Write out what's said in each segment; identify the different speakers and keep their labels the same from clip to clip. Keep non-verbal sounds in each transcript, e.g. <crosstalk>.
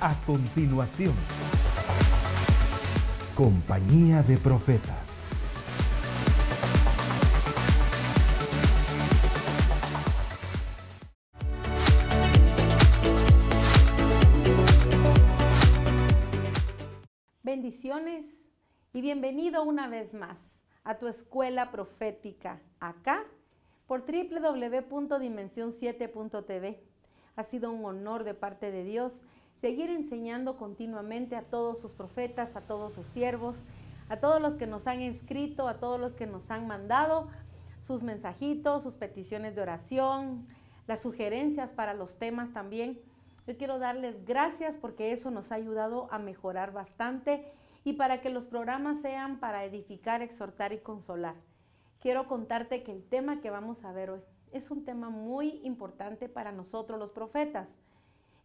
Speaker 1: a continuación. Compañía de Profetas. Bendiciones y bienvenido una vez más a tu escuela profética acá por wwwdimensión 7tv Ha sido un honor de parte de Dios seguir enseñando continuamente a todos sus profetas, a todos sus siervos, a todos los que nos han escrito, a todos los que nos han mandado sus mensajitos, sus peticiones de oración, las sugerencias para los temas también. Yo quiero darles gracias porque eso nos ha ayudado a mejorar bastante y para que los programas sean para edificar, exhortar y consolar. Quiero contarte que el tema que vamos a ver hoy es un tema muy importante para nosotros los profetas.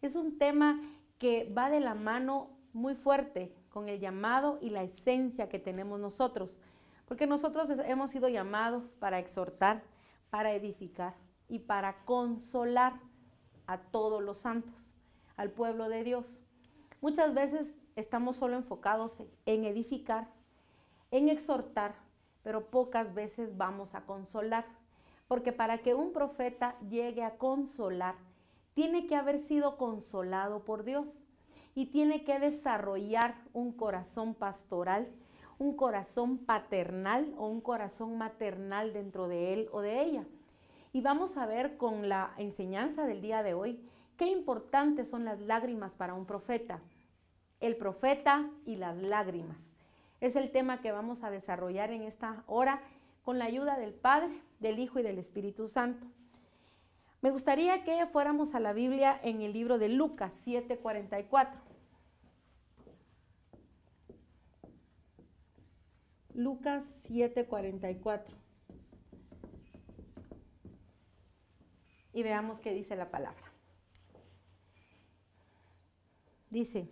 Speaker 1: Es un tema que va de la mano muy fuerte con el llamado y la esencia que tenemos nosotros, porque nosotros hemos sido llamados para exhortar, para edificar y para consolar a todos los santos, al pueblo de Dios. Muchas veces estamos solo enfocados en edificar, en exhortar, pero pocas veces vamos a consolar, porque para que un profeta llegue a consolar, tiene que haber sido consolado por Dios y tiene que desarrollar un corazón pastoral, un corazón paternal o un corazón maternal dentro de él o de ella. Y vamos a ver con la enseñanza del día de hoy qué importantes son las lágrimas para un profeta. El profeta y las lágrimas. Es el tema que vamos a desarrollar en esta hora con la ayuda del Padre, del Hijo y del Espíritu Santo. Me gustaría que fuéramos a la Biblia en el libro de Lucas 7:44. Lucas 7:44. Y veamos qué dice la palabra. Dice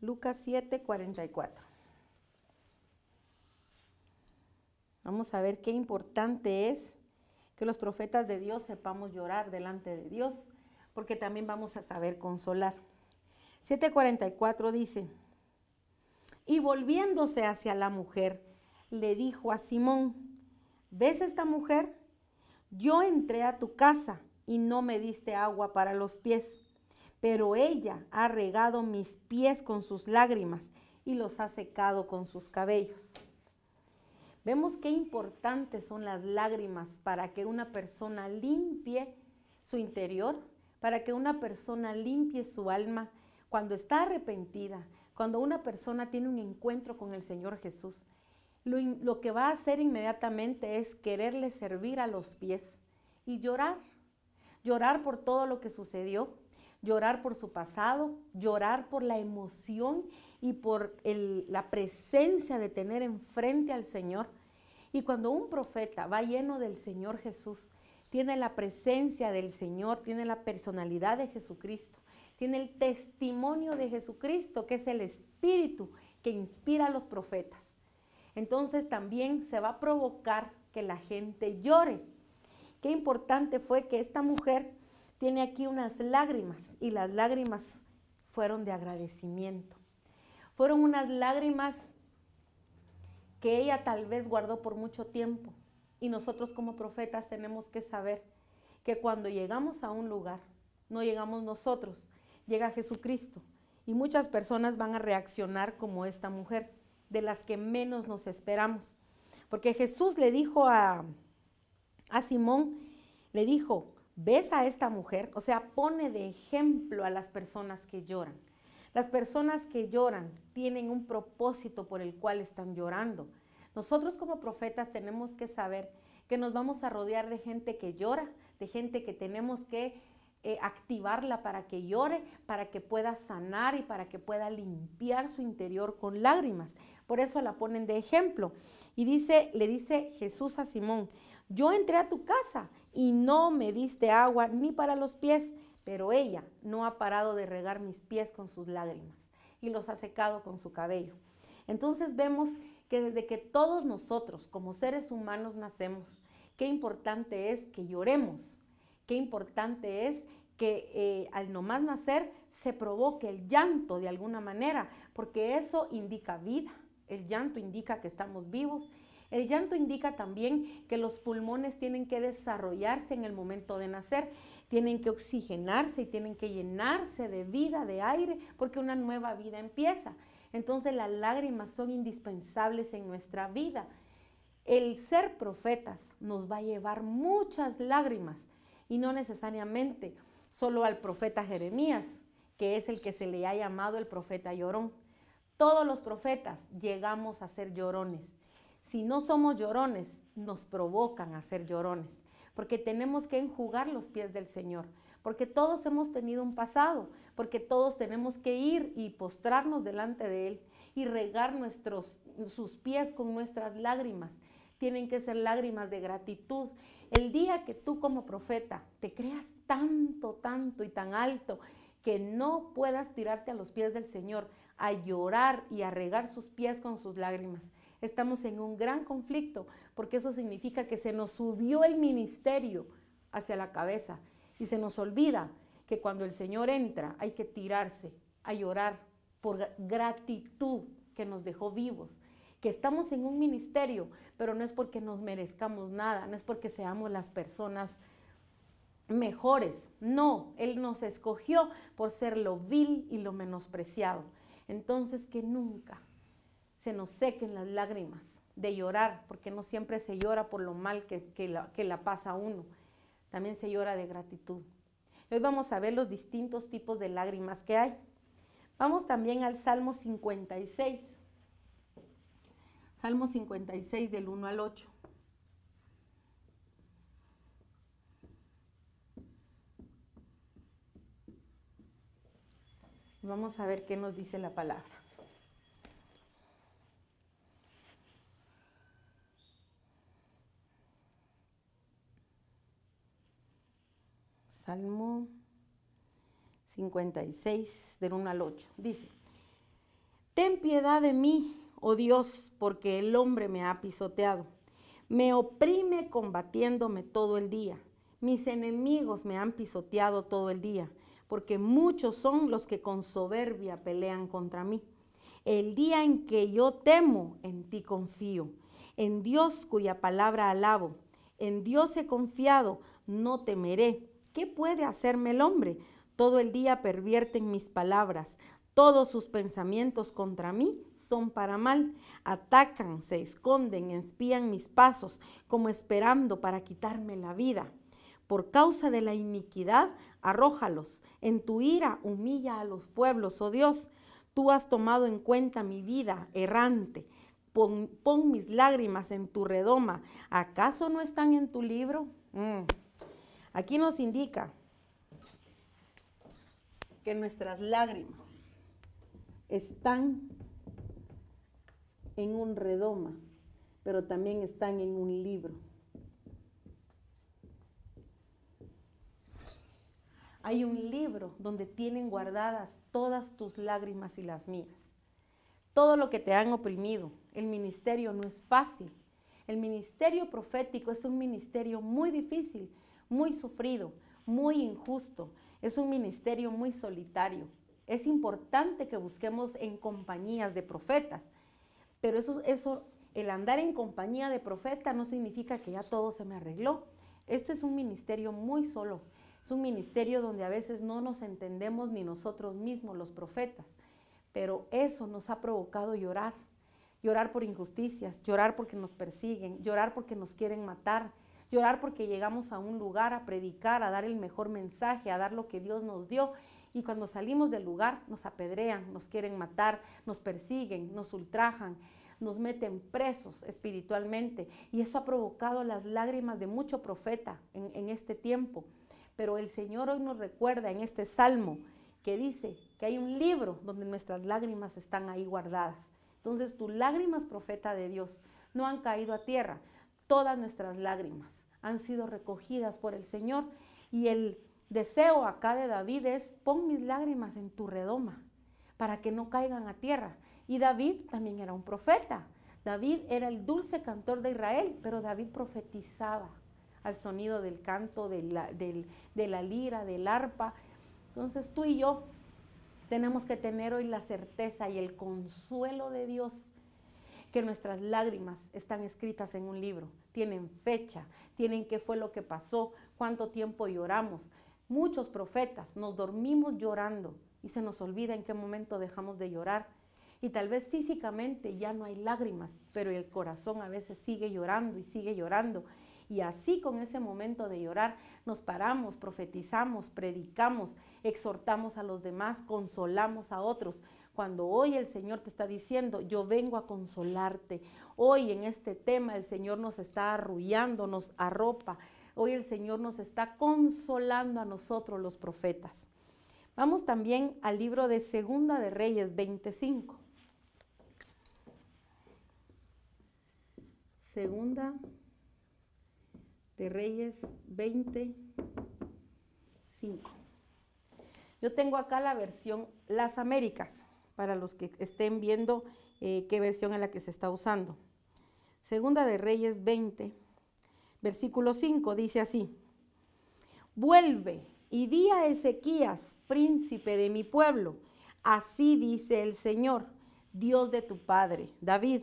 Speaker 1: Lucas 7:44. Vamos a ver qué importante es que los profetas de Dios sepamos llorar delante de Dios, porque también vamos a saber consolar. 7:44 dice, y volviéndose hacia la mujer, le dijo a Simón, ¿ves esta mujer? Yo entré a tu casa y no me diste agua para los pies, pero ella ha regado mis pies con sus lágrimas y los ha secado con sus cabellos. Vemos qué importantes son las lágrimas para que una persona limpie su interior, para que una persona limpie su alma cuando está arrepentida, cuando una persona tiene un encuentro con el Señor Jesús. Lo, que va a hacer inmediatamente es quererle servir a los pies y llorar, llorar por todo lo que sucedió, llorar por su pasado, llorar por la emoción y por la presencia de tener enfrente al Señor. Y cuando un profeta va lleno del Señor Jesús, tiene la presencia del Señor, tiene la personalidad de Jesucristo, tiene el testimonio de Jesucristo, que es el Espíritu que inspira a los profetas. Entonces también se va a provocar que la gente llore. Qué importante fue que esta mujer tiene aquí unas lágrimas y las lágrimas fueron de agradecimiento. Fueron unas lágrimas que ella tal vez guardó por mucho tiempo. Y nosotros como profetas tenemos que saber que cuando llegamos a un lugar, no llegamos nosotros, llega Jesucristo. Y muchas personas van a reaccionar como esta mujer, de las que menos nos esperamos. Porque Jesús le dijo a, Simón, le dijo, ves a esta mujer, o sea, pone de ejemplo a las personas que lloran. Las personas que lloran tienen un propósito por el cual están llorando. Nosotros como profetas tenemos que saber que nos vamos a rodear de gente que llora, de gente que tenemos que eh, activarla para que llore, para que pueda sanar y para que pueda limpiar su interior con lágrimas. Por eso la ponen de ejemplo. Y dice, le dice Jesús a Simón, yo entré a tu casa y no me diste agua ni para los pies, pero ella no ha parado de regar mis pies con sus lágrimas y los ha secado con su cabello. Entonces vemos que desde que todos nosotros como seres humanos nacemos, qué importante es que lloremos, qué importante es que eh, al al más nacer se provoque el llanto de alguna manera, porque eso indica vida, el llanto indica que estamos vivos, el llanto indica también que los pulmones tienen que desarrollarse en el momento de nacer tienen que oxigenarse y tienen que llenarse de vida, de aire, porque una nueva vida empieza. Entonces las lágrimas son indispensables en nuestra vida. El ser profetas nos va a llevar muchas lágrimas y no necesariamente solo al profeta Jeremías, que es el que se le ha llamado el profeta llorón. Todos los profetas llegamos a ser llorones. Si no somos llorones, nos provocan a ser llorones porque tenemos que enjugar los pies del Señor, porque todos hemos tenido un pasado, porque todos tenemos que ir y postrarnos delante de Él y regar nuestros, sus pies con nuestras lágrimas. Tienen que ser lágrimas de gratitud. El día que tú como profeta te creas tanto, tanto y tan alto que no puedas tirarte a los pies del Señor, a llorar y a regar sus pies con sus lágrimas estamos en un gran conflicto, porque eso significa que se nos subió el ministerio hacia la cabeza y se nos olvida que cuando el Señor entra hay que tirarse a llorar por gratitud que nos dejó vivos, que estamos en un ministerio, pero no es porque nos merezcamos nada, no es porque seamos las personas mejores, no, Él nos escogió por ser lo vil y lo menospreciado. Entonces que nunca se nos sequen las lágrimas de llorar, porque no siempre se llora por lo mal que, la, que la pasa uno, también se llora de gratitud. Hoy vamos a ver los distintos tipos de lágrimas que hay. Vamos también al Salmo 56. Salmo 56 del 1 al 8. Vamos a ver qué nos dice la palabra. Salmo 56, del 1 al 8. Dice, Ten piedad de mí, oh Dios, porque el hombre me ha pisoteado. Me oprime combatiéndome todo el día. Mis enemigos me han pisoteado todo el día, porque muchos son los que con soberbia pelean contra mí. El día en que yo temo, en ti confío. En Dios cuya palabra alabo. En Dios he confiado, no temeré ¿Qué puede hacerme el hombre? Todo el día pervierten mis palabras. Todos sus pensamientos contra mí son para mal. Atacan, se esconden, espían mis pasos, como esperando para quitarme la vida. Por causa de la iniquidad, arrójalos. En tu ira, humilla a los pueblos, oh Dios. Tú has tomado en cuenta mi vida errante. Pon, mis lágrimas en tu redoma. ¿Acaso no están en tu libro? Mm. Aquí nos indica que nuestras lágrimas están en un redoma, pero también están en un libro. Hay un libro donde tienen guardadas todas tus lágrimas y las mías. Todo lo que te han oprimido. El ministerio no es fácil. El ministerio profético es un ministerio muy difícil muy sufrido, muy injusto, es un ministerio muy solitario. Es importante que busquemos en compañías de profetas, pero eso, eso, el andar en compañía de profeta no significa que ya todo se me arregló. Esto es un ministerio muy solo, es un ministerio donde a veces no nos entendemos ni nosotros mismos los profetas, pero eso nos ha provocado llorar, llorar por injusticias, llorar porque nos persiguen, llorar porque nos quieren matar, llorar porque llegamos a un lugar a predicar, a dar el mejor mensaje, a dar lo que Dios nos dio. Y cuando salimos del lugar nos apedrean, nos quieren matar, nos persiguen, nos ultrajan, nos meten presos espiritualmente. Y eso ha provocado las lágrimas de mucho profeta en, este tiempo. Pero el Señor hoy nos recuerda en este salmo que dice que hay un libro donde nuestras lágrimas están ahí guardadas. Entonces tus lágrimas, profeta de Dios, no han caído a tierra, Todas nuestras lágrimas han sido recogidas por el Señor y el deseo acá de David es, pon mis lágrimas en tu redoma para que no caigan a tierra. Y David también era un profeta. David era el dulce cantor de Israel, pero David profetizaba al sonido del canto, de la, de la lira, del arpa. Entonces tú y yo tenemos que tener hoy la certeza y el consuelo de Dios que nuestras lágrimas están escritas en un libro, tienen fecha, tienen qué fue lo que pasó, cuánto tiempo lloramos. Muchos profetas nos dormimos llorando y se nos olvida en qué momento dejamos de llorar. Y tal vez físicamente ya no hay lágrimas, pero el corazón a veces sigue llorando y sigue llorando. Y así con ese momento de llorar nos paramos, profetizamos, predicamos, exhortamos a los demás, consolamos a otros, cuando hoy el Señor te está diciendo, yo vengo a consolarte. Hoy en este tema el Señor nos está arrullando, nos arropa. Hoy el Señor nos está consolando a nosotros los profetas. Vamos también al libro de Segunda de Reyes 25. Segunda de Reyes 25. Yo tengo acá la versión Las Américas para los que estén viendo eh, qué versión es la que se está usando. Segunda de Reyes 20, versículo 5, dice así, vuelve y di a Ezequías, príncipe de mi pueblo, así dice el Señor, Dios de tu padre, David,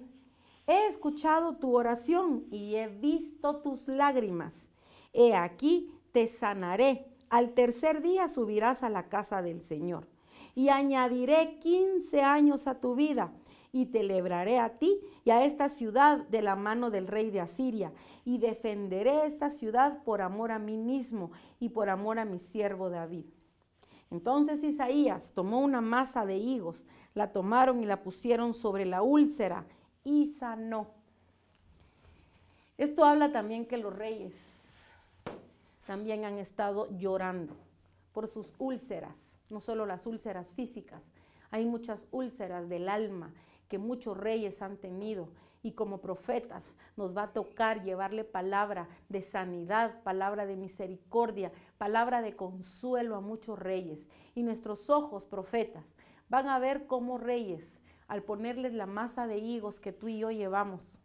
Speaker 1: he escuchado tu oración y he visto tus lágrimas. He aquí, te sanaré. Al tercer día subirás a la casa del Señor y añadiré 15 años a tu vida y te libraré a ti y a esta ciudad de la mano del rey de Asiria, y defenderé esta ciudad por amor a mí mismo y por amor a mi siervo David. Entonces Isaías tomó una masa de higos, la tomaron y la pusieron sobre la úlcera y sanó. Esto habla también que los reyes también han estado llorando por sus úlceras no solo las úlceras físicas, hay muchas úlceras del alma que muchos reyes han tenido y como profetas nos va a tocar llevarle palabra de sanidad, palabra de misericordia, palabra de consuelo a muchos reyes. Y nuestros ojos, profetas, van a ver cómo reyes, al ponerles la masa de higos que tú y yo llevamos,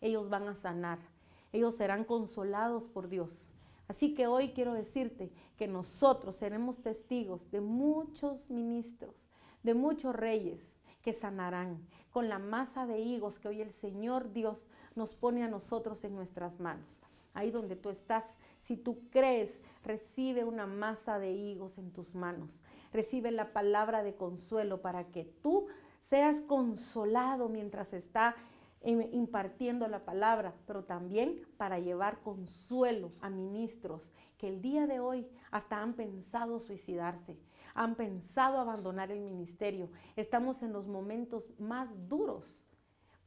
Speaker 1: ellos van a sanar, ellos serán consolados por Dios. Así que hoy quiero decirte que nosotros seremos testigos de muchos ministros, de muchos reyes que sanarán con la masa de higos que hoy el Señor Dios nos pone a nosotros en nuestras manos. Ahí donde tú estás, si tú crees, recibe una masa de higos en tus manos. Recibe la palabra de consuelo para que tú seas consolado mientras está impartiendo la palabra, pero también para llevar consuelo a ministros que el día de hoy hasta han pensado suicidarse, han pensado abandonar el ministerio. Estamos en los momentos más duros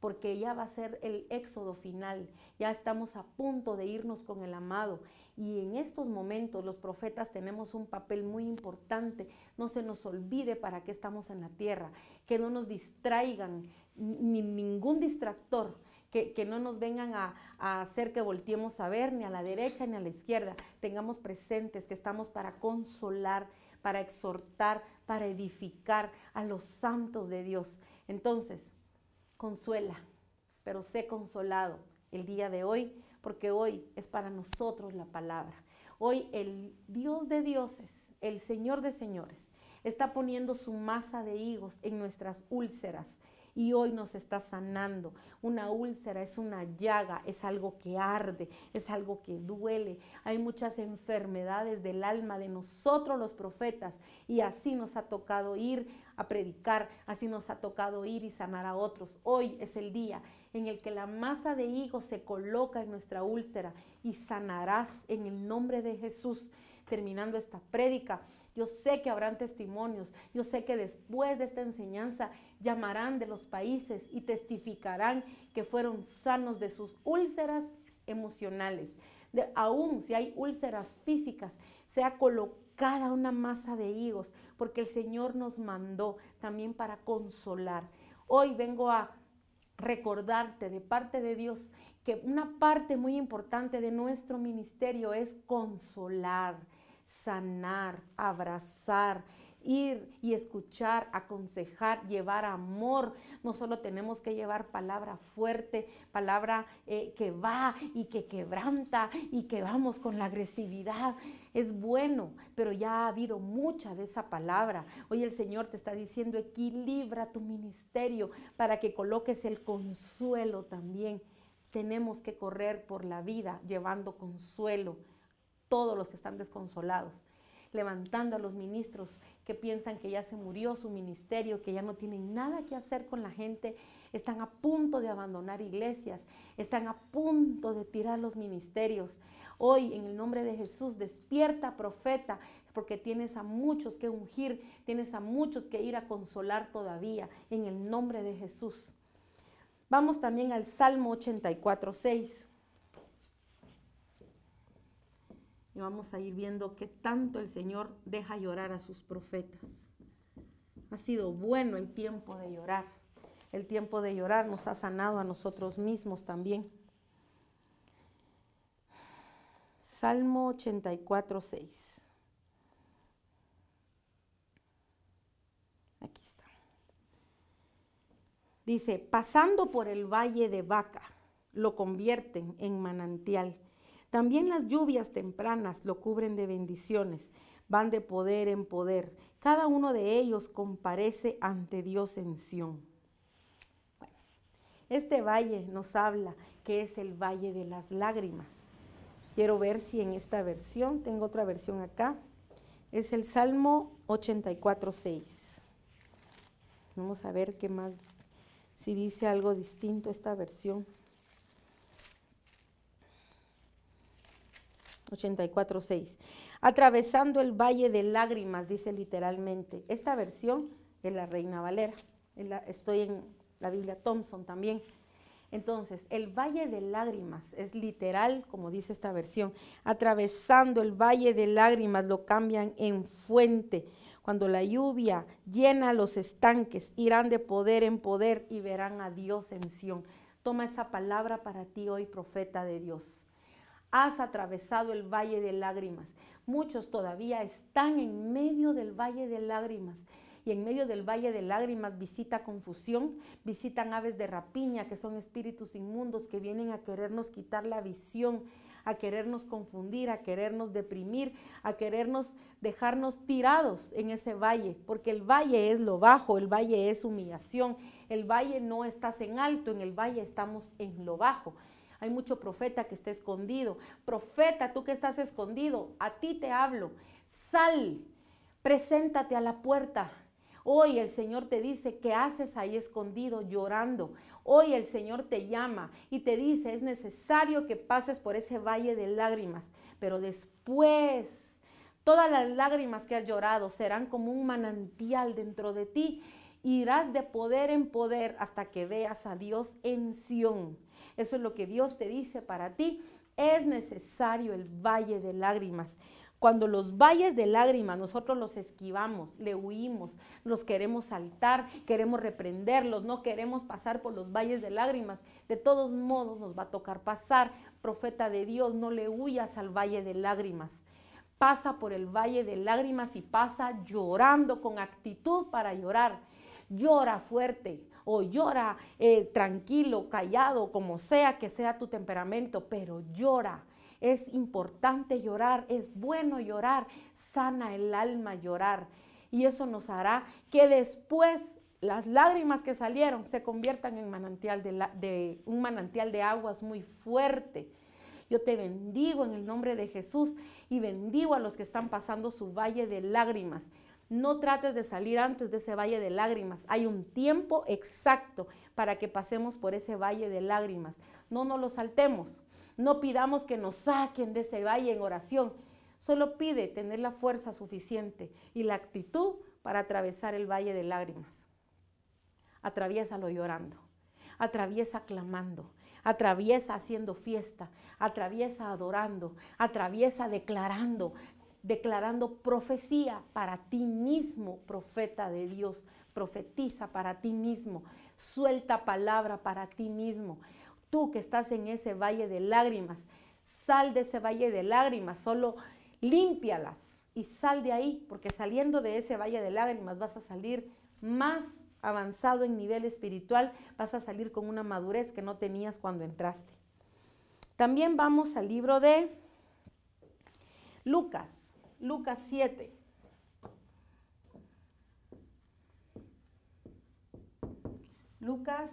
Speaker 1: porque ya va a ser el éxodo final, ya estamos a punto de irnos con el amado. Y en estos momentos los profetas tenemos un papel muy importante, no se nos olvide para qué estamos en la tierra, que no nos distraigan ni ningún distractor, que, no nos vengan a, a, hacer que volteemos a ver ni a la derecha ni a la izquierda. Tengamos presentes que estamos para consolar, para exhortar, para edificar a los santos de Dios. Entonces, consuela, pero sé consolado el día de hoy, porque hoy es para nosotros la palabra. Hoy el Dios de dioses, el Señor de señores, está poniendo su masa de higos en nuestras úlceras y hoy nos está sanando. Una úlcera es una llaga, es algo que arde, es algo que duele. Hay muchas enfermedades del alma de nosotros los profetas y así nos ha tocado ir a predicar, así nos ha tocado ir y sanar a otros. Hoy es el día en el que la masa de higo se coloca en nuestra úlcera y sanarás en el nombre de Jesús. Terminando esta prédica, yo sé que habrán testimonios, yo sé que después de esta enseñanza llamarán de los países y testificarán que fueron sanos de sus úlceras emocionales. De, aún si hay úlceras físicas, sea colocada una masa de higos, porque el Señor nos mandó también para consolar. Hoy vengo a recordarte de parte de Dios que una parte muy importante de nuestro ministerio es consolar, sanar, abrazar, ir y escuchar, aconsejar, llevar amor. No solo tenemos que llevar palabra fuerte, palabra eh, que va y que quebranta y que vamos con la agresividad. Es bueno, pero ya ha habido mucha de esa palabra. Hoy el Señor te está diciendo, equilibra tu ministerio para que coloques el consuelo también. Tenemos que correr por la vida llevando consuelo todos los que están desconsolados, levantando a los ministros que piensan que ya se murió su ministerio, que ya no tienen nada que hacer con la gente, están a punto de abandonar iglesias, están a punto de tirar los ministerios. Hoy, en el nombre de Jesús, despierta, profeta, porque tienes a muchos que ungir, tienes a muchos que ir a consolar todavía, en el nombre de Jesús. Vamos también al Salmo 84, 6. Y vamos a ir viendo qué tanto el Señor deja llorar a sus profetas. Ha sido bueno el tiempo de llorar. El tiempo de llorar nos ha sanado a nosotros mismos también. Salmo 84, 6. Aquí está. Dice, pasando por el valle de vaca, lo convierten en manantial también las lluvias tempranas lo cubren de bendiciones, van de poder en poder. Cada uno de ellos comparece ante Dios en Sión. este valle nos habla que es el valle de las lágrimas. Quiero ver si en esta versión, tengo otra versión acá, es el Salmo 84.6. Vamos a ver qué más, si dice algo distinto esta versión. 84.6. Atravesando el valle de lágrimas, dice literalmente. Esta versión es la Reina Valera. estoy en la Biblia Thompson también. Entonces, el valle de lágrimas es literal, como dice esta versión. Atravesando el valle de lágrimas lo cambian en fuente. Cuando la lluvia llena los estanques, irán de poder en poder y verán a Dios en Sión. Toma esa palabra para ti hoy, profeta de Dios has atravesado el valle de lágrimas. Muchos todavía están en medio del valle de lágrimas. Y en medio del valle de lágrimas visita confusión, visitan aves de rapiña, que son espíritus inmundos que vienen a querernos quitar la visión, a querernos confundir, a querernos deprimir, a querernos dejarnos tirados en ese valle, porque el valle es lo bajo, el valle es humillación, el valle no estás en alto, en el valle estamos en lo bajo. Hay mucho profeta que está escondido. Profeta, tú que estás escondido, a ti te hablo. Sal, preséntate a la puerta. Hoy el Señor te dice, ¿qué haces ahí escondido llorando? Hoy el Señor te llama y te dice, es necesario que pases por ese valle de lágrimas, pero después Todas las lágrimas que has llorado serán como un manantial dentro de ti. Irás de poder en poder hasta que veas a Dios en Sión. Eso es lo que Dios te dice para ti. Es necesario el valle de lágrimas. Cuando los valles de lágrimas nosotros los esquivamos, le huimos, los queremos saltar, queremos reprenderlos, no queremos pasar por los valles de lágrimas. De todos modos nos va a tocar pasar. Profeta de Dios, no le huyas al valle de lágrimas. Pasa por el valle de lágrimas y pasa llorando con actitud para llorar. Llora fuerte, o llora eh, tranquilo, callado, como sea que sea tu temperamento, pero llora. Es importante llorar, es bueno llorar, sana el alma llorar. Y eso nos hará que después las lágrimas que salieron se conviertan en manantial de, un manantial de aguas muy fuerte. Yo te bendigo en el nombre de Jesús y bendigo a los que están pasando su valle de lágrimas. No trates de salir antes de ese valle de lágrimas. Hay un tiempo exacto para que pasemos por ese valle de lágrimas. No nos lo saltemos. No pidamos que nos saquen de ese valle en oración. Solo pide tener la fuerza suficiente y la actitud para atravesar el valle de lágrimas. Atraviésalo llorando. Atraviesa clamando atraviesa haciendo fiesta, atraviesa adorando, atraviesa declarando, declarando profecía para ti mismo, profeta de Dios, profetiza para ti mismo, suelta palabra para ti mismo. Tú que estás en ese valle de lágrimas, sal de ese valle de lágrimas, solo límpialas y sal de ahí, porque saliendo de ese valle de lágrimas vas a salir más avanzado en nivel espiritual, vas a salir con una madurez que no tenías cuando entraste. También vamos al libro de Lucas, Lucas 7. Lucas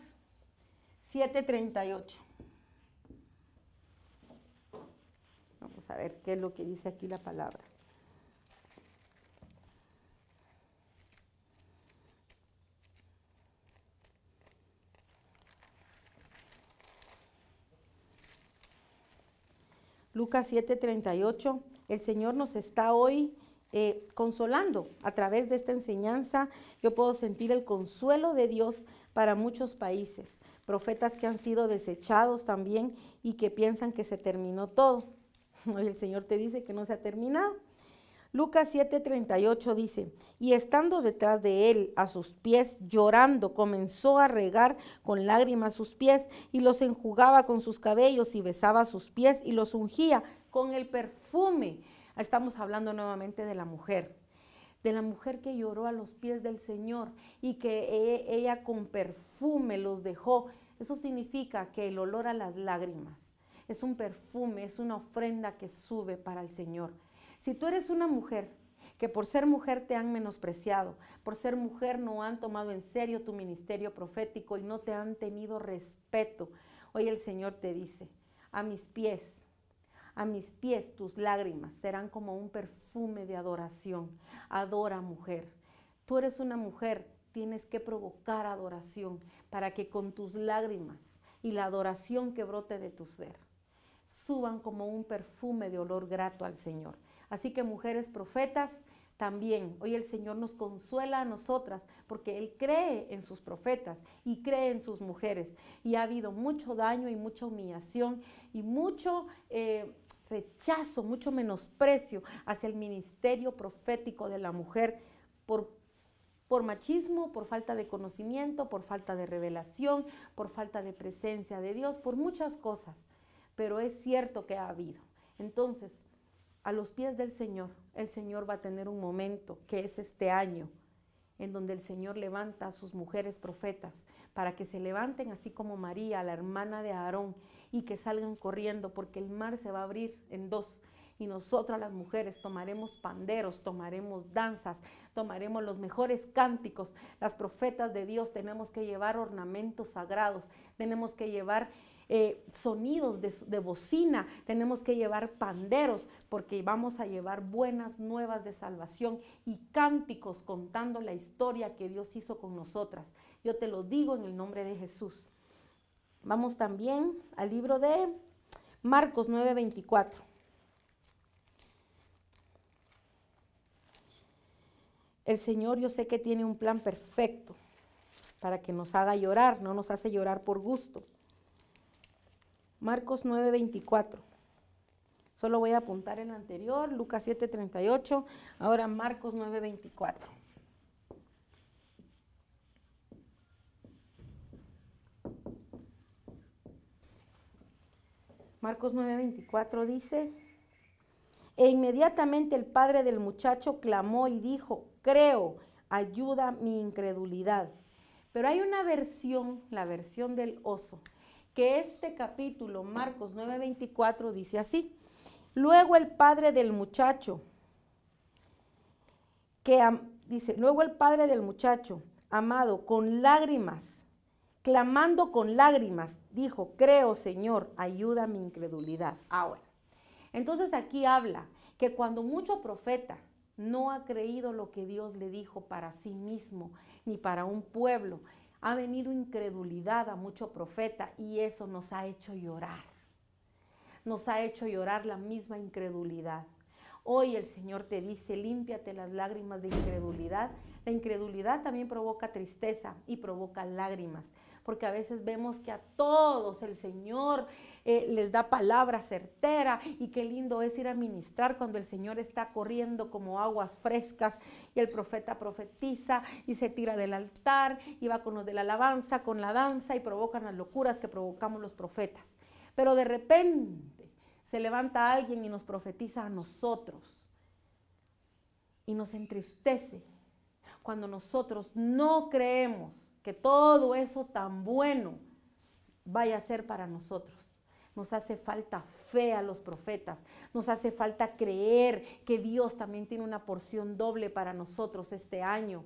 Speaker 1: 7:38. Vamos a ver qué es lo que dice aquí la palabra. Lucas 7:38 el Señor nos está hoy eh, consolando a través de esta enseñanza. Yo puedo sentir el consuelo de Dios para muchos países, profetas que han sido desechados también y que piensan que se terminó todo. <laughs> Hoy el Señor te dice que no se ha terminado, Lucas 7:38 dice, y estando detrás de él a sus pies, llorando, comenzó a regar con lágrimas sus pies y los enjugaba con sus cabellos y besaba sus pies y los ungía con el perfume. Estamos hablando nuevamente de la mujer, de la mujer que lloró a los pies del Señor y que eh, ella con perfume los dejó. Eso significa que el olor a las lágrimas es un perfume, es una ofrenda que sube para el Señor. Si tú eres una mujer que por ser mujer te han menospreciado, por ser mujer no han tomado en serio tu ministerio profético y no te han tenido respeto, hoy el Señor te dice, a mis pies a mis pies tus lágrimas serán como un perfume de adoración. Adora mujer. Tú eres una mujer, tienes que provocar adoración para que con tus lágrimas y la adoración que brote de tu ser suban como un perfume de olor grato al Señor. Así que mujeres profetas, también hoy el Señor nos consuela a nosotras porque Él cree en sus profetas y cree en sus mujeres. Y ha habido mucho daño y mucha humillación y mucho... Eh, rechazo, mucho menosprecio hacia el ministerio profético de la mujer por, por machismo, por falta de conocimiento, por falta de revelación, por falta de presencia de Dios, por muchas cosas. Pero es cierto que ha habido. Entonces, a los pies del Señor. El Señor va a tener un momento, que es este año, en donde el Señor levanta a sus mujeres profetas para que se levanten así como María, la hermana de Aarón, y que salgan corriendo porque el mar se va a abrir en dos. Y nosotras las mujeres tomaremos panderos, tomaremos danzas, tomaremos los mejores cánticos. Las profetas de Dios tenemos que llevar ornamentos sagrados, tenemos que llevar eh, sonidos de, de bocina, tenemos que llevar panderos porque vamos a llevar buenas nuevas de salvación y cánticos contando la historia que Dios hizo con nosotras. Yo te lo digo en el nombre de Jesús. Vamos también al libro de Marcos 9:24. El Señor yo sé que tiene un plan perfecto para que nos haga llorar, no nos hace llorar por gusto. Marcos 9:24. Solo voy a apuntar el anterior, Lucas 7:38, ahora Marcos 9:24. Marcos 9:24 dice, e inmediatamente el padre del muchacho clamó y dijo, creo, ayuda mi incredulidad. Pero hay una versión, la versión del oso, que este capítulo, Marcos 9:24, dice así. Luego el padre del muchacho, que dice, luego el padre del muchacho, amado, con lágrimas, clamando con lágrimas, dijo, creo Señor, ayuda mi incredulidad. Ahora, entonces aquí habla que cuando mucho profeta no ha creído lo que Dios le dijo para sí mismo, ni para un pueblo, ha venido incredulidad a mucho profeta y eso nos ha hecho llorar. Nos ha hecho llorar la misma incredulidad. Hoy el Señor te dice, límpiate las lágrimas de incredulidad. La incredulidad también provoca tristeza y provoca lágrimas porque a veces vemos que a todos el Señor eh, les da palabra certera y qué lindo es ir a ministrar cuando el Señor está corriendo como aguas frescas y el profeta profetiza y se tira del altar y va con los de la alabanza, con la danza y provocan las locuras que provocamos los profetas. Pero de repente se levanta alguien y nos profetiza a nosotros y nos entristece cuando nosotros no creemos que todo eso tan bueno vaya a ser para nosotros. Nos hace falta fe a los profetas, nos hace falta creer que Dios también tiene una porción doble para nosotros este año.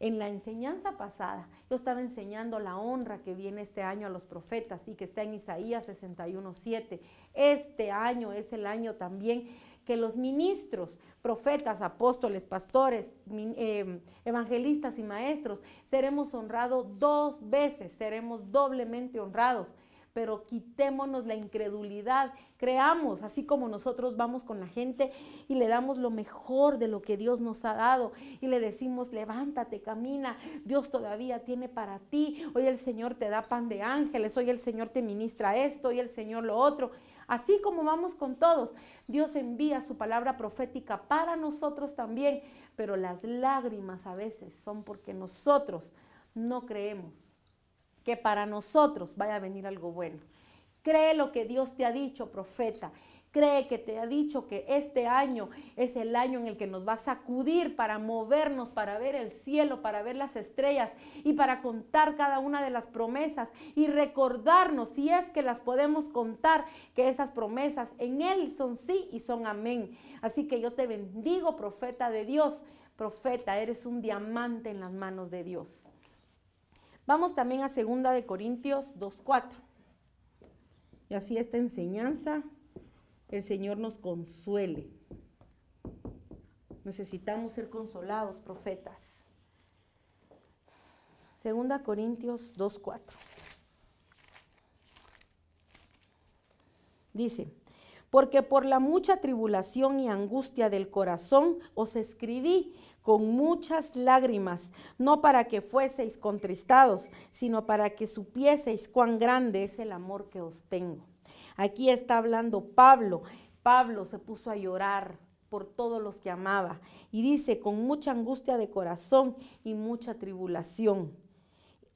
Speaker 1: En la enseñanza pasada, yo estaba enseñando la honra que viene este año a los profetas y que está en Isaías 61.7. Este año es el año también que los ministros, profetas, apóstoles, pastores, eh, evangelistas y maestros, seremos honrados dos veces, seremos doblemente honrados pero quitémonos la incredulidad, creamos, así como nosotros vamos con la gente y le damos lo mejor de lo que Dios nos ha dado y le decimos, levántate, camina, Dios todavía tiene para ti, hoy el Señor te da pan de ángeles, hoy el Señor te ministra esto, hoy el Señor lo otro, así como vamos con todos. Dios envía su palabra profética para nosotros también, pero las lágrimas a veces son porque nosotros no creemos que para nosotros vaya a venir algo bueno. Cree lo que Dios te ha dicho, profeta cree que te ha dicho que este año es el año en el que nos va a sacudir para movernos, para ver el cielo, para ver las estrellas y para contar cada una de las promesas y recordarnos, si es que las podemos contar, que esas promesas en Él son sí y son amén. Así que yo te bendigo, profeta de Dios. Profeta, eres un diamante en las manos de Dios. Vamos también a 2 de Corintios 2.4. Y así esta enseñanza el Señor nos consuele. Necesitamos ser consolados, profetas. Segunda Corintios 2.4. Dice, porque por la mucha tribulación y angustia del corazón os escribí con muchas lágrimas, no para que fueseis contristados, sino para que supieseis cuán grande es el amor que os tengo. Aquí está hablando Pablo. Pablo se puso a llorar por todos los que amaba y dice, con mucha angustia de corazón y mucha tribulación.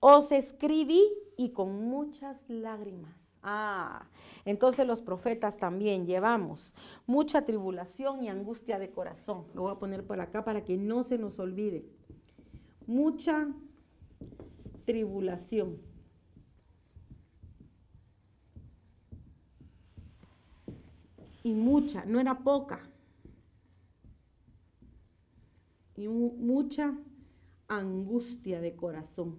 Speaker 1: Os escribí y con muchas lágrimas. Ah, entonces los profetas también llevamos mucha tribulación y angustia de corazón. Lo voy a poner por acá para que no se nos olvide. Mucha tribulación. y mucha, no era poca. Y mucha angustia de corazón.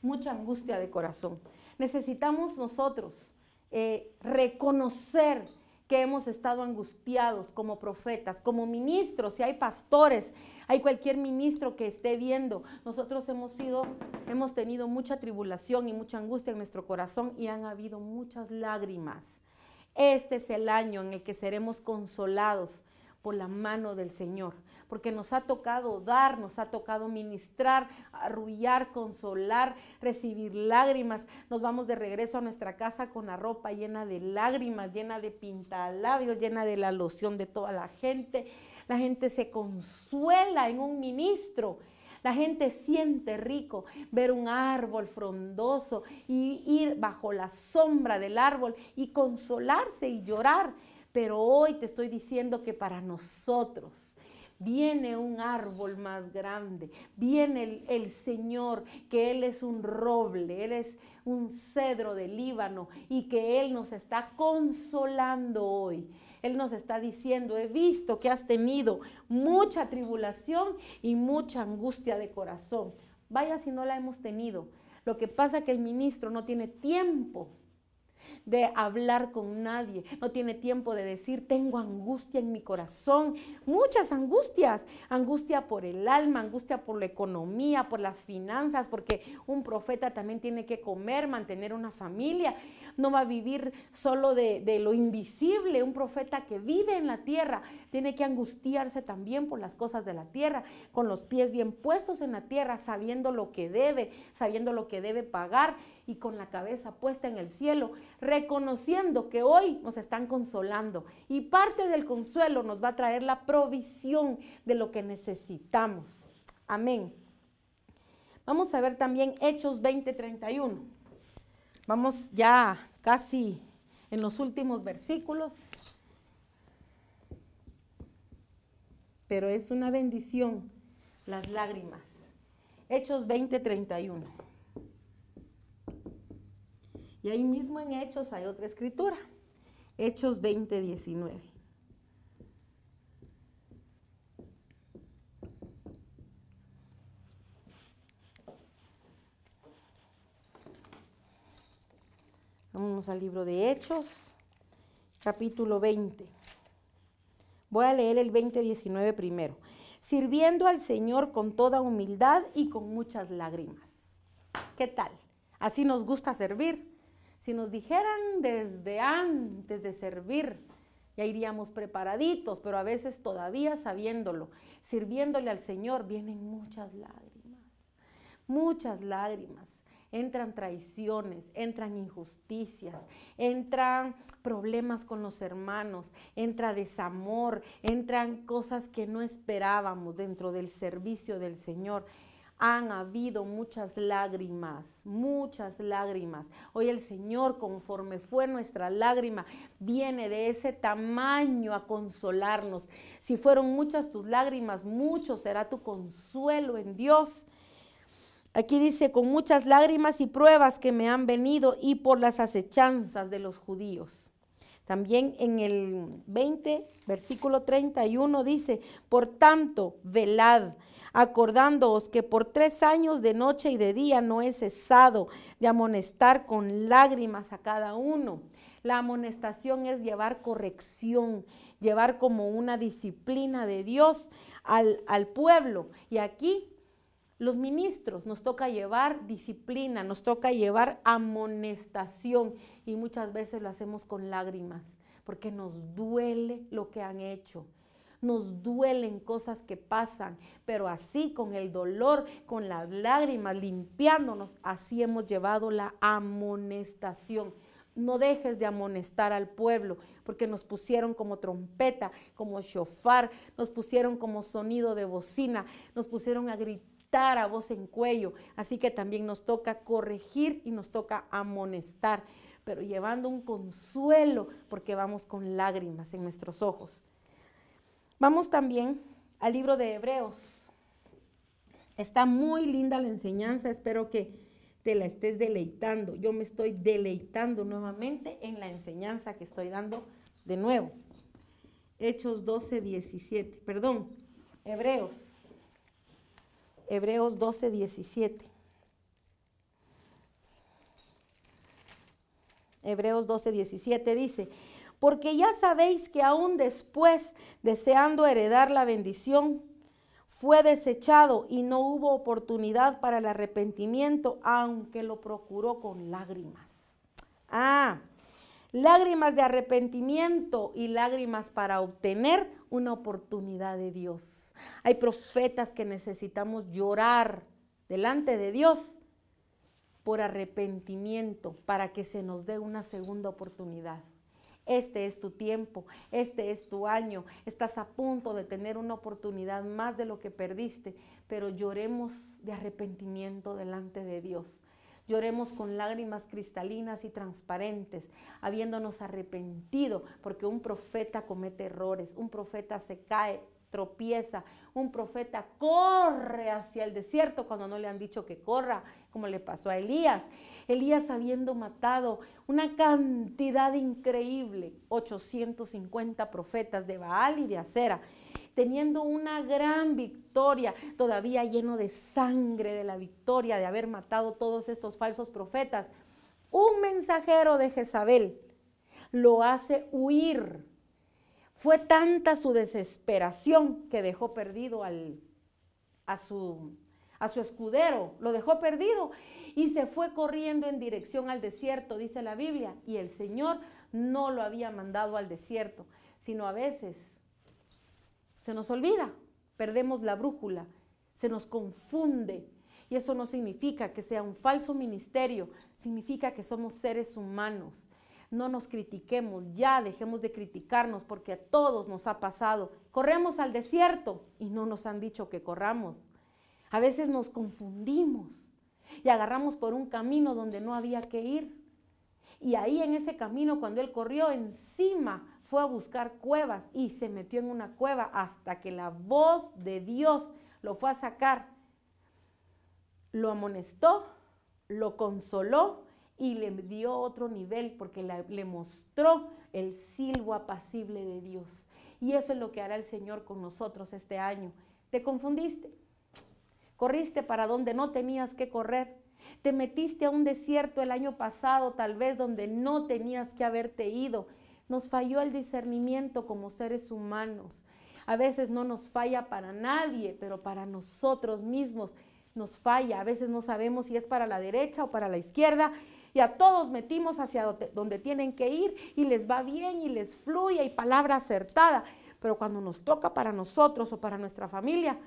Speaker 1: Mucha angustia de corazón. Necesitamos nosotros eh, reconocer que hemos estado angustiados como profetas, como ministros, si hay pastores, hay cualquier ministro que esté viendo, nosotros hemos sido, hemos tenido mucha tribulación y mucha angustia en nuestro corazón y han habido muchas lágrimas. Este es el año en el que seremos consolados por la mano del Señor porque nos ha tocado dar, nos ha tocado ministrar, arrullar, consolar, recibir lágrimas. Nos vamos de regreso a nuestra casa con la ropa llena de lágrimas, llena de pintalabios, llena de la loción de toda la gente. La gente se consuela en un ministro. La gente siente rico ver un árbol frondoso y ir bajo la sombra del árbol y consolarse y llorar. Pero hoy te estoy diciendo que para nosotros, viene un árbol más grande, viene el, Señor, que Él es un roble, Él es un cedro de Líbano y que Él nos está consolando hoy. Él nos está diciendo, he visto que has tenido mucha tribulación y mucha angustia de corazón. Vaya si no la hemos tenido. Lo que pasa es que el ministro no tiene tiempo de hablar con nadie, no tiene tiempo de decir, tengo angustia en mi corazón, muchas angustias, angustia por el alma, angustia por la economía, por las finanzas, porque un profeta también tiene que comer, mantener una familia, no va a vivir solo de, lo invisible, un profeta que vive en la tierra tiene que angustiarse también por las cosas de la tierra, con los pies bien puestos en la tierra, sabiendo lo que debe, sabiendo lo que debe pagar y con la cabeza puesta en el cielo, reconociendo que hoy nos están consolando. Y parte del consuelo nos va a traer la provisión de lo que necesitamos. Amén. Vamos a ver también Hechos 20:31. Vamos ya casi en los últimos versículos. Pero es una bendición las lágrimas. Hechos 20:31. Y ahí mismo en Hechos hay otra escritura, Hechos 20, 19. Vámonos al libro de Hechos, capítulo 20. Voy a leer el 20-19 primero. Sirviendo al Señor con toda humildad y con muchas lágrimas. ¿Qué tal? Así nos gusta servir. Si nos dijeran desde antes de servir, ya iríamos preparaditos, pero a veces todavía sabiéndolo, sirviéndole al Señor, vienen muchas lágrimas, muchas lágrimas. Entran traiciones, entran injusticias, entran problemas con los hermanos, entra desamor, entran cosas que no esperábamos dentro del servicio del Señor han habido muchas lágrimas, muchas lágrimas. Hoy el Señor, conforme fue nuestra lágrima, viene de ese tamaño a consolarnos. Si fueron muchas tus lágrimas, mucho será tu consuelo en Dios. Aquí dice, con muchas lágrimas y pruebas que me han venido y por las acechanzas de los judíos. También en el 20, versículo 31 dice, por tanto, velad, acordándoos que por tres años de noche y de día no he cesado de amonestar con lágrimas a cada uno. La amonestación es llevar corrección, llevar como una disciplina de Dios al, al pueblo. Y aquí los ministros nos toca llevar disciplina, nos toca llevar amonestación y muchas veces lo hacemos con lágrimas, porque nos duele lo que han hecho. Nos duelen cosas que pasan, pero así con el dolor, con las lágrimas, limpiándonos, así hemos llevado la amonestación. No dejes de amonestar al pueblo, porque nos pusieron como trompeta, como shofar, nos pusieron como sonido de bocina, nos pusieron a gritar a voz en cuello. Así que también nos toca corregir y nos toca amonestar pero llevando un consuelo, porque vamos con lágrimas en nuestros ojos. Vamos también al libro de Hebreos. Está muy linda la enseñanza, espero que te la estés deleitando. Yo me estoy deleitando nuevamente en la enseñanza que estoy dando de nuevo. Hechos 12, 17, perdón, Hebreos. Hebreos 12, 17. Hebreos 12, 17 dice, porque ya sabéis que aún después, deseando heredar la bendición, fue desechado y no hubo oportunidad para el arrepentimiento, aunque lo procuró con lágrimas. Ah, lágrimas de arrepentimiento y lágrimas para obtener una oportunidad de Dios. Hay profetas que necesitamos llorar delante de Dios por arrepentimiento para que se nos dé una segunda oportunidad. Este es tu tiempo, este es tu año, estás a punto de tener una oportunidad más de lo que perdiste, pero lloremos de arrepentimiento delante de Dios. Lloremos con lágrimas cristalinas y transparentes, habiéndonos arrepentido, porque un profeta comete errores, un profeta se cae, tropieza. Un profeta corre hacia el desierto cuando no le han dicho que corra, como le pasó a Elías. Elías habiendo matado una cantidad increíble, 850 profetas de Baal y de Acera, teniendo una gran victoria, todavía lleno de sangre de la victoria de haber matado todos estos falsos profetas. Un mensajero de Jezabel lo hace huir fue tanta su desesperación que dejó perdido a, su, a su escudero, lo dejó perdido y se fue corriendo en dirección al desierto, dice la Biblia, y el Señor no lo había mandado al desierto, sino a veces se nos olvida, perdemos la brújula, se nos confunde. Y eso no significa que sea un falso ministerio, significa que somos seres humanos no nos critiquemos, ya dejemos de criticarnos porque a todos nos ha pasado. Corremos al desierto y no nos han dicho que corramos. A veces nos confundimos y agarramos por un camino donde no había que ir. Y ahí en ese camino, cuando él corrió encima, fue a buscar cuevas y se metió en una cueva hasta que la voz de Dios lo fue a sacar. Lo amonestó, lo consoló y le dio otro nivel porque le mostró el silbo apacible de Dios. Y eso es lo que hará el Señor con nosotros este año. ¿Te confundiste? Corriste para donde no tenías que correr. Te metiste a un desierto el año pasado, tal vez donde no tenías que haberte ido. Nos falló el discernimiento como seres humanos. A veces no nos falla para nadie, pero para nosotros mismos nos falla. A veces no sabemos si es para la derecha o para la izquierda y a todos metimos hacia donde, tienen que ir y les va bien y les fluye y palabra acertada. Pero cuando nos toca para nosotros o para nuestra familia,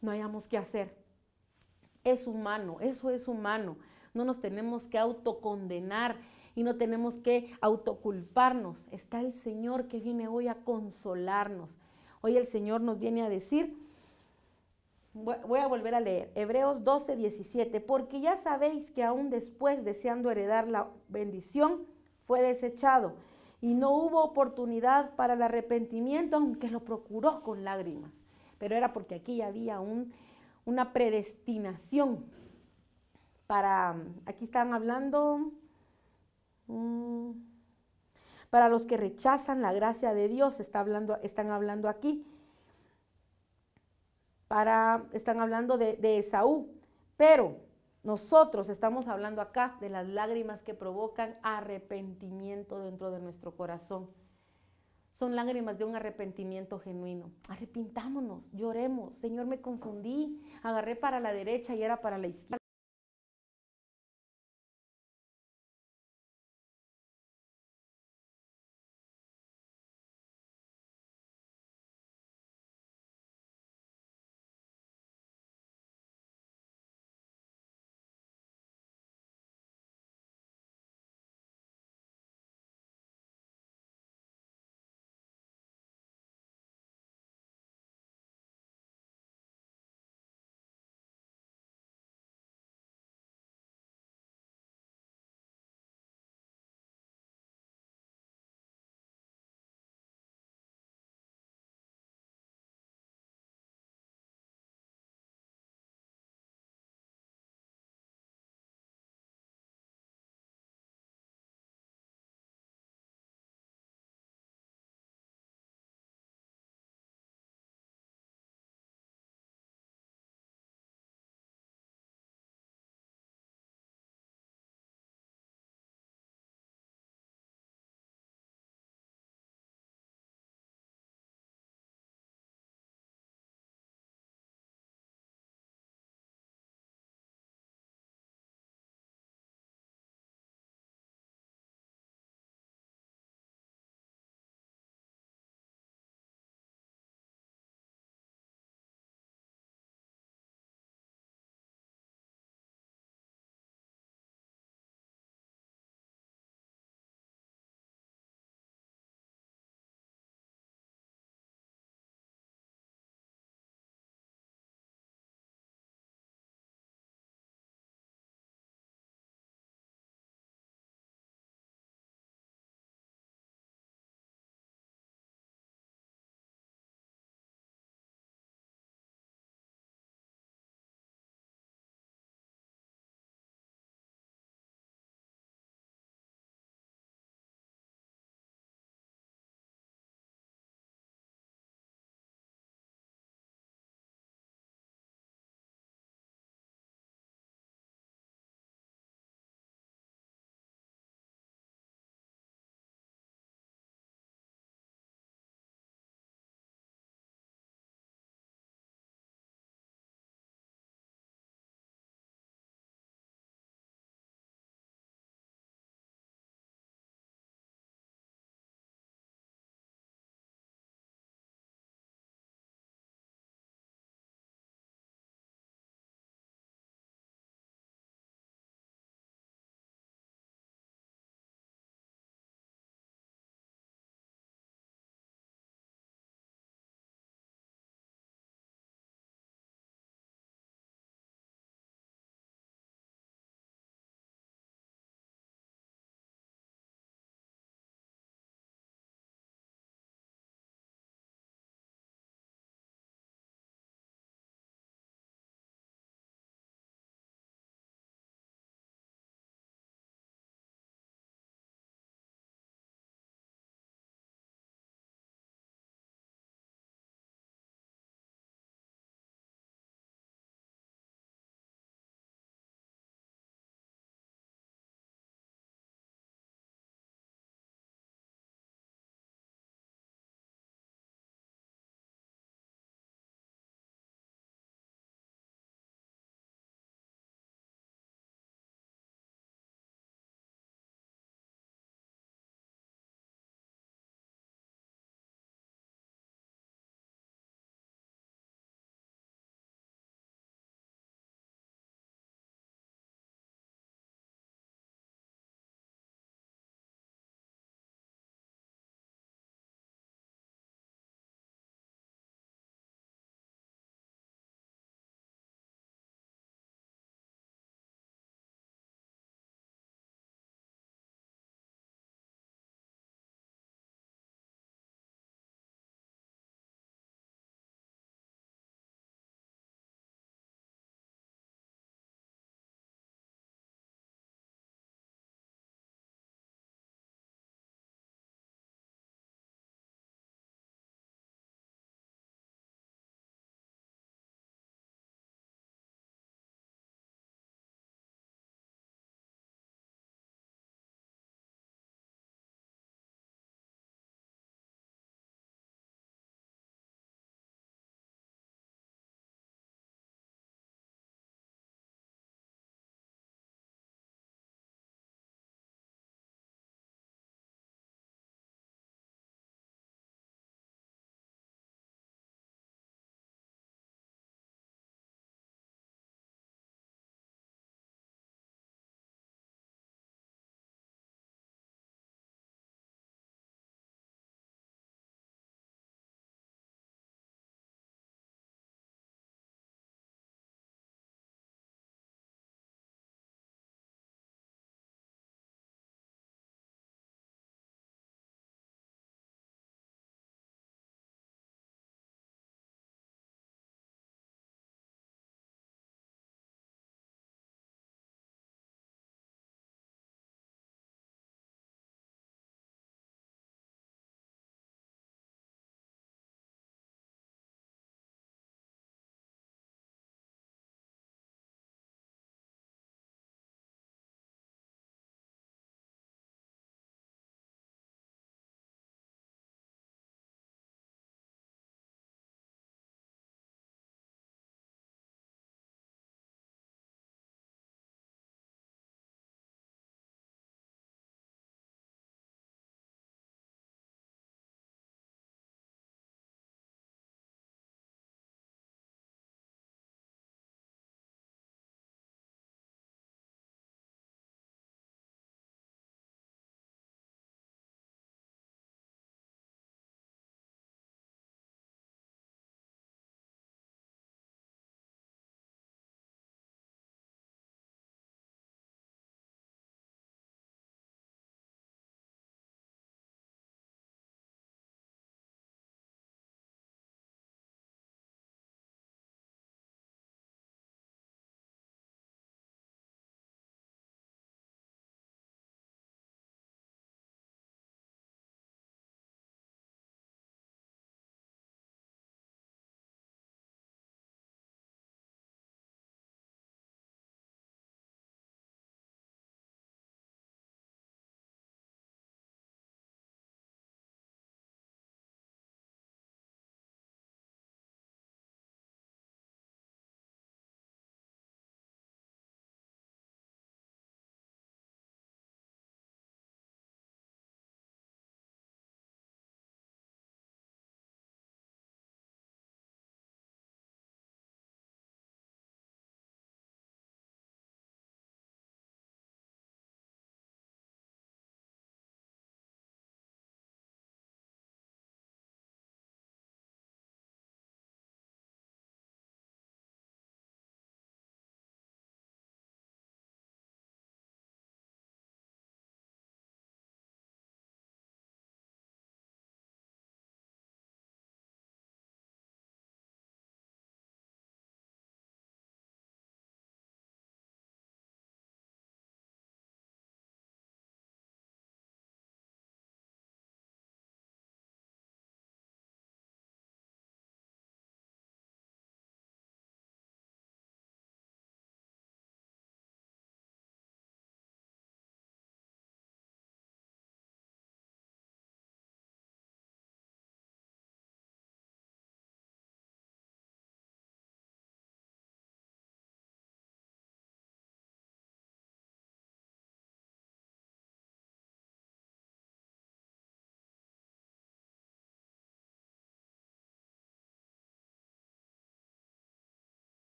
Speaker 1: no hayamos qué hacer. Es humano, eso es humano. No nos tenemos que autocondenar y no tenemos que autoculparnos. Está el Señor que viene hoy a consolarnos. Hoy el Señor nos viene a decir, voy a volver a leer, Hebreos 12, 17, porque ya sabéis que aún después deseando heredar la bendición, fue desechado y no hubo oportunidad para el arrepentimiento, aunque lo procuró con lágrimas. Pero era porque aquí había una predestinación para, aquí están hablando, mm, para los que rechazan la gracia de Dios, está hablando, están hablando aquí están hablando de, de Esaú, pero nosotros estamos hablando acá de las lágrimas que provocan arrepentimiento dentro de nuestro corazón. Son lágrimas de un arrepentimiento genuino. Arrepintámonos, lloremos. Señor, me confundí, agarré para la derecha y era para la izquierda.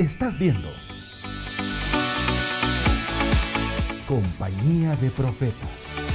Speaker 1: estás viendo Compañía de Profetas.